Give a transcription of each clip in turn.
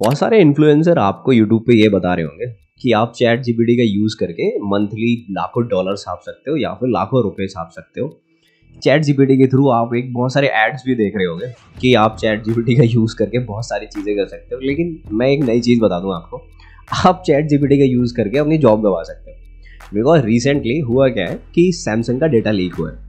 बहुत सारे इन्फ्लुएंसर आपको यूट्यूब पे ये बता रहे होंगे कि आप चैट जीपीटी का यूज़ करके मंथली लाखों डॉलर छाप सकते हो या फिर लाखों रुपए छाप सकते हो चैट जीपीटी के थ्रू आप एक बहुत सारे एड्स भी देख रहे होंगे कि आप चैट जीपीटी का यूज़ करके बहुत सारी चीज़ें कर सकते हो लेकिन मैं एक नई चीज़ बता दूँ आपको आप चैट जीपीटी का यूज़ करके अपनी जॉब गंवा सकते हो बिकॉज रिसेंटली हुआ क्या है कि सैमसंग का डेटा लीक हुआ है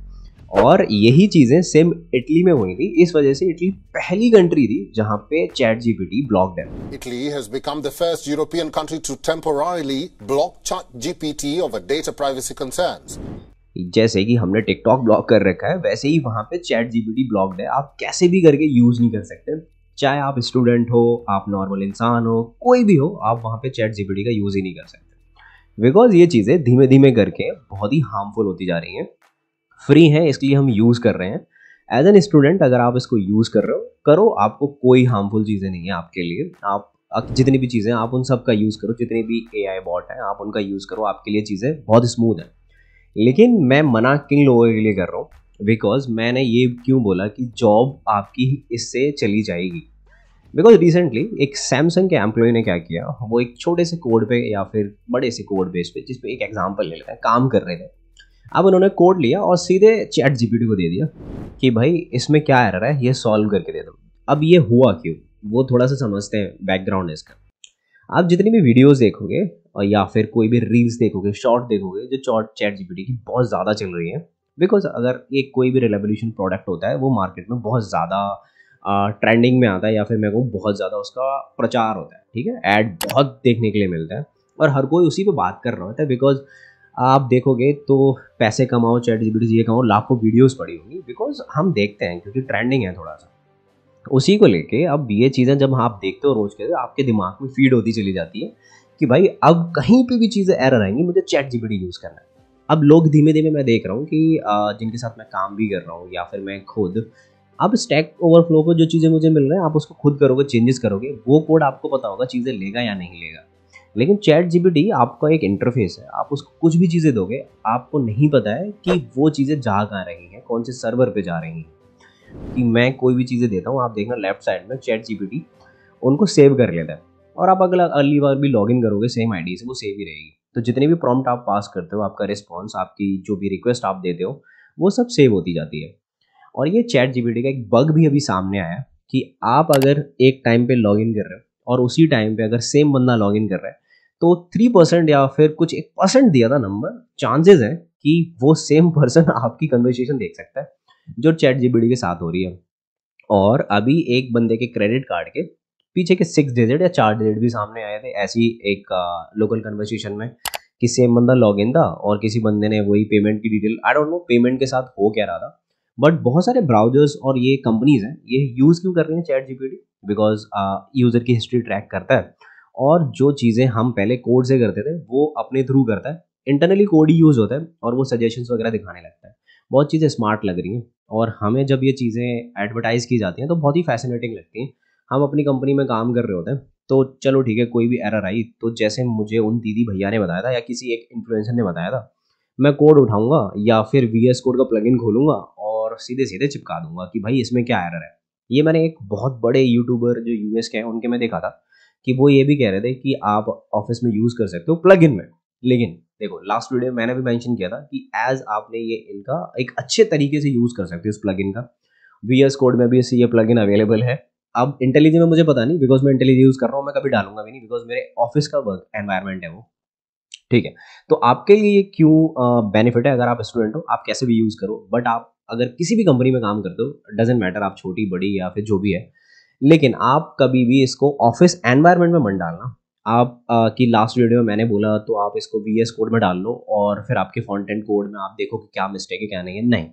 और यही चीज़ें सेम इटली में हुई थी इस वजह से इटली पहली कंट्री थी जहां पे चैट जीपीटी ब्लॉक है Italy has become the first European country to temporarily block ChatGPT over data privacy concerns जैसे कि हमने टिकटॉक ब्लॉक कर रखा है वैसे ही वहां पे चैट जीपीटी ब्लॉक है आप कैसे भी करके यूज़ नहीं कर सकते चाहे आप स्टूडेंट हो आप नॉर्मल इंसान हो कोई भी हो आप वहाँ पे चैट जीपीटी का यूज़ ही नहीं कर सकते बिकॉज ये चीज़ें धीमे धीमे करके बहुत ही हार्मफुल होती जा रही हैं फ्री है इसलिए हम यूज़ कर रहे हैं एज एन स्टूडेंट अगर आप इसको यूज़ कर रहे हो करो आपको कोई हार्मफुल चीज़ें नहीं है आपके लिए आप जितनी भी चीज़ें आप उन सब का यूज़ करो जितने भी ए आई बॉट हैं आप उनका यूज़ करो आपके लिए चीज़ें बहुत स्मूथ हैं लेकिन मैं मना किन लोगों के लिए कर रहा हूँ बिकॉज मैंने ये क्यों बोला कि जॉब आपकी इससे चली जाएगी बिकॉज रिसेंटली एक सैमसंग के एम्प्लॉय ने क्या किया वो एक छोटे से कोड पे या फिर बड़े से कोड बेस पे जिसपे एक एग्जाम्पल ले लेते हैं काम कर रहे थे अब उन्होंने कोड लिया और सीधे चैट जीपीटी को दे दिया कि भाई इसमें क्या एरर है ये सॉल्व करके दे दो अब ये हुआ क्यों वो थोड़ा सा समझते हैं बैकग्राउंड है इसका आप जितनी भी वीडियोस देखोगे और या फिर कोई भी रील्स देखोगे शॉर्ट देखोगे जो शॉर्ट चैट जीपीटी की बहुत ज़्यादा चल रही है बिकॉज अगर ये कोई भी रेवोल्यूशन प्रोडक्ट होता है वो मार्केट में बहुत ज़्यादा ट्रेंडिंग में आता है या फिर मेरे को बहुत ज़्यादा उसका प्रचार होता है ठीक है ऐड बहुत देखने के लिए मिलता है और हर कोई उसी पर बात कर रहा होता है बिकॉज आप देखोगे तो पैसे कमाओ चैट जी ये कमाओ लाखों वीडियोस पड़ी होंगी बिकॉज हम देखते हैं क्योंकि ट्रेंडिंग है थोड़ा सा उसी को लेके अब ये चीज़ें जब आप देखते हो रोज के आपके दिमाग में फीड होती चली जाती है कि भाई अब कहीं पे भी चीज़ें एरर आएंगी मुझे चैट जी यूज़ करना है अब लोग धीमे धीमे मैं देख रहा हूँ कि जिनके साथ मैं काम भी कर रहा हूँ या फिर मैं खुद अब स्टैक ओवरफ्लो को जो चीज़ें मुझे मिल रही है आप उसको खुद करोगे चेंजेस करोगे वो कोड आपको पता होगा चीज़ें लेगा या नहीं लेगा लेकिन चैट जीपीटी आपका एक इंटरफेस है आप उसको कुछ भी चीज़ें दोगे आपको नहीं पता है कि वो चीज़ें जा कहाँ रही हैं कौन से सर्वर पे जा रही हैं कि मैं कोई भी चीज़ें देता हूँ आप देखना लेफ्ट साइड में चैट जीपीटी उनको सेव कर लेता है और आप अगला अगली बार भी लॉग करोगे सेम आई से वो सेव ही रहेगी तो जितने भी प्रॉम्प्ट आप पास करते हो आपका रिस्पॉन्स आपकी जो भी रिक्वेस्ट आप देते हो वो सब सेव होती जाती है और ये चैट जी का एक बग भी अभी सामने आया कि आप अगर एक टाइम पे लॉगिन कर रहे हो और उसी टाइम पे अगर सेम बंदा लॉगिन कर रहा है तो थ्री परसेंट या फिर कुछ एक परसेंट दिया था नंबर चांसेस है कि वो सेम पर्सन आपकी कन्वर्सेशन देख सकता है जो चैट जीबीडी के साथ हो रही है और अभी एक बंदे के क्रेडिट कार्ड के पीछे के सिक्स डिजिट या चार डिजिट भी सामने आए थे ऐसी एक लोकल कन्वर्सेशन में कि सेम बंदा लॉग इन था और किसी बंदे ने वही पेमेंट की detail I don't know payment के साथ हो क्या रहा था बट बहुत सारे ब्राउजर्स और ये कंपनीज हैं ये यूज़ क्यों कर रही हैं चैट जीपीडी बिकॉज यूज़र की हिस्ट्री ट्रैक करता है और जो चीज़ें हम पहले कोड से करते थे वो अपने थ्रू करता है इंटरनली कोड ही यूज़ होता है और वो सजेशंस वगैरह दिखाने लगता है बहुत चीज़ें स्मार्ट लग रही हैं और हमें जब ये चीज़ें एडवर्टाइज़ की जाती हैं तो बहुत ही फैसिनेटिंग लगती हैं हम अपनी कंपनी में काम कर रहे होते हैं तो चलो ठीक है कोई भी एरर आई तो जैसे मुझे उन दीदी भैया ने बताया था या किसी एक इन्फ्लुएंसर ने बताया था मैं कोड उठाऊंगा या फिर वी एस कोड का इन खोलूंगा और सीधे सीधे चिपका दूंगा कि भाई इसमें क्या एरर है ये मैंने एक बहुत बड़े यूट्यूबर जो यूएस के हैं उनके में देखा था कि वो ये भी कह रहे थे कि आप ऑफिस में यूज़ कर सकते हो प्लग इन में लेकिन देखो लास्ट वीडियो में मैंने भी मैंशन किया था कि एज आपने ये इनका एक अच्छे तरीके से यूज़ कर सकते हो इस प्लग इन का वी एस कोड में भी ये प्लग इन अवेलेबल है अब इंटेलिजेंस में मुझे पता नहीं बिकॉज मैं इंटेलिजेंस यूज़ कर रहा हूँ मैं कभी डालूंगा भी नहीं बिकॉज मेरे ऑफिस का वर्क एनवायरमेंट है वो ठीक है तो आपके लिए ये क्यों बेनिफिट है अगर आप स्टूडेंट हो आप कैसे भी यूज़ करो बट आप अगर किसी भी कंपनी में काम करते हो डजेंट मैटर आप छोटी बड़ी या फिर जो भी है लेकिन आप कभी भी इसको ऑफिस एनवायरमेंट में मन डालना आप आ, की लास्ट वीडियो में मैंने बोला तो आप इसको वी एस कोड में डाल लो और फिर आपके फॉन्टेंट कोड में आप देखो कि क्या मिस्टेक है क्या नहीं है नहीं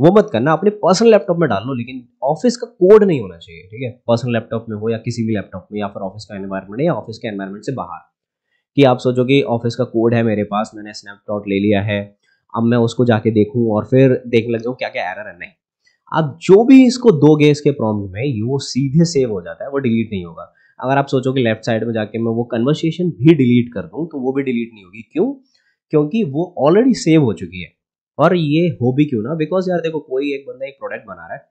वो मत करना अपने पर्सनल लैपटॉप में डाल लो लेकिन ऑफिस का कोड नहीं होना चाहिए ठीक है पर्सनल लैपटॉप में हो या किसी भी लैपटॉप में या फिर ऑफिस का है या ऑफिस के एनवायरमेंट से बाहर कि आप सोचो कि ऑफिस का कोड है मेरे पास मैंने स्नैपटॉट ले लिया है अब मैं उसको जाके देखूँ और फिर देखने लग जाऊँ क्या क्या एरर है नहीं आप जो भी इसको दोगे इसके प्रॉब्लम में ये वो सीधे सेव हो जाता है वो डिलीट नहीं होगा अगर आप सोचो कि लेफ्ट साइड में जाके मैं वो कन्वर्सेशन भी डिलीट कर दूँ तो वो भी डिलीट नहीं होगी क्यों क्योंकि वो ऑलरेडी सेव हो चुकी है और ये हो भी क्यों ना बिकॉज यार देखो कोई एक बंदा एक प्रोडक्ट बना रहा है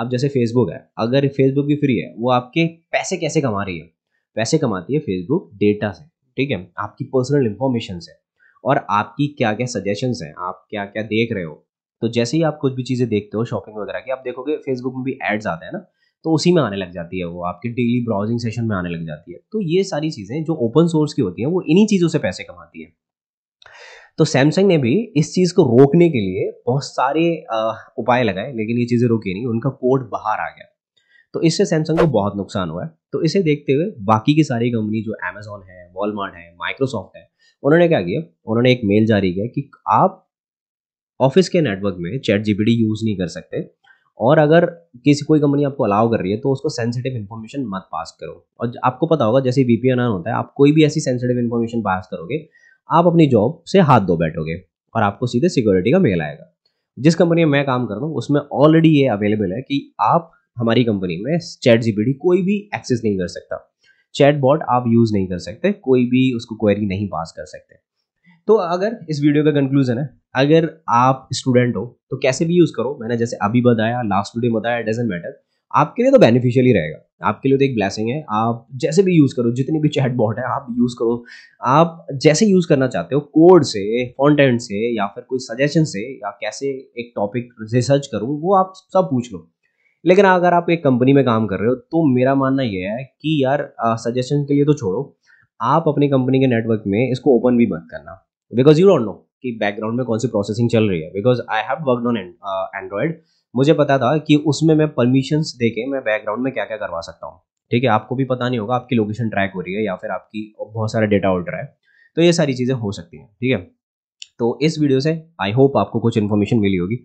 अब जैसे फेसबुक है अगर फेसबुक भी फ्री है वो आपके पैसे कैसे कमा रही है पैसे कमाती है फेसबुक डेटा से ठीक है आपकी पर्सनल इन्फॉर्मेशन से और आपकी क्या क्या सजेशंस हैं आप क्या क्या देख रहे हो तो जैसे ही आप कुछ भी चीज़ें देखते हो शॉपिंग वगैरह की आप देखोगे फेसबुक में भी एड्स आते हैं ना तो उसी में आने लग जाती है वो आपके डेली ब्राउजिंग सेशन में आने लग जाती है तो ये सारी चीज़ें जो ओपन सोर्स की होती हैं वो इन्हीं चीज़ों से पैसे कमाती हैं तो सैमसंग ने भी इस चीज़ को रोकने के लिए बहुत सारे उपाय लगाए लेकिन ये चीज़ें रोकी नहीं उनका कोड बाहर आ गया तो इससे सैमसंग को बहुत नुकसान हुआ है तो इसे देखते हुए बाकी की सारी कंपनी जो अमेजोन है वॉलमार्ट है माइक्रोसॉफ्ट है उन्होंने क्या किया उन्होंने एक मेल जारी किया कि आप ऑफिस के नेटवर्क में चैट जीपीटी यूज़ नहीं कर सकते और अगर किसी कोई कंपनी आपको अलाउ कर रही है तो उसको सेंसिटिव इन्फॉर्मेशन मत पास करो और आपको पता होगा जैसे बी पी होता है आप कोई भी ऐसी सेंसिटिव इन्फॉर्मेशन पास करोगे आप अपनी जॉब से हाथ धो बैठोगे और आपको सीधे सिक्योरिटी का मेल आएगा जिस कंपनी में मैं काम करता हूँ उसमें ऑलरेडी ये अवेलेबल है कि आप हमारी कंपनी में चैट जीपीटी कोई भी एक्सेस नहीं कर सकता चैट बॉट आप यूज़ नहीं कर सकते कोई भी उसको क्वेरी नहीं पास कर सकते तो अगर इस वीडियो का कंक्लूजन है अगर आप स्टूडेंट हो तो कैसे भी यूज़ करो मैंने जैसे अभी बताया लास्ट वीडियो बताया डजेंट मैटर आपके लिए तो बेनिफिशियल ही रहेगा आपके लिए तो एक ब्लैसिंग है आप जैसे भी यूज़ करो जितनी भी चैट बॉट है आप यूज़ करो आप जैसे यूज़ करना चाहते हो कोड से फॉन्टेंट से या फिर कोई सजेशन से या कैसे एक टॉपिक रिसर्च करूँ वो आप सब पूछ लो लेकिन अगर आप एक कंपनी में काम कर रहे हो तो मेरा मानना यह है कि यार सजेशन के लिए तो छोड़ो आप अपनी कंपनी के नेटवर्क में इसको ओपन भी मत करना बिकॉज यू डोंट नो कि बैकग्राउंड में कौन सी प्रोसेसिंग चल रही है because I have worked on Android मुझे पता था कि उसमें मैं परमिशंस दे के मैं बैकग्राउंड में क्या क्या करवा सकता हूँ ठीक है आपको भी पता नहीं होगा आपकी लोकेशन ट्रैक हो रही है या फिर आपकी बहुत सारा डेटा उड़ रहा है तो ये सारी चीज़ें हो सकती हैं ठीक है तो इस वीडियो से आई होप आपको कुछ इन्फॉर्मेशन मिली होगी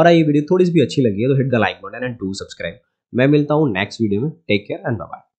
और ये वीडियो थोड़ी सी भी अच्छी लगी है तो hit the like button and do subscribe मैं मिलता हूँ नेक्स्ट वीडियो में टेक केयर एंड बाय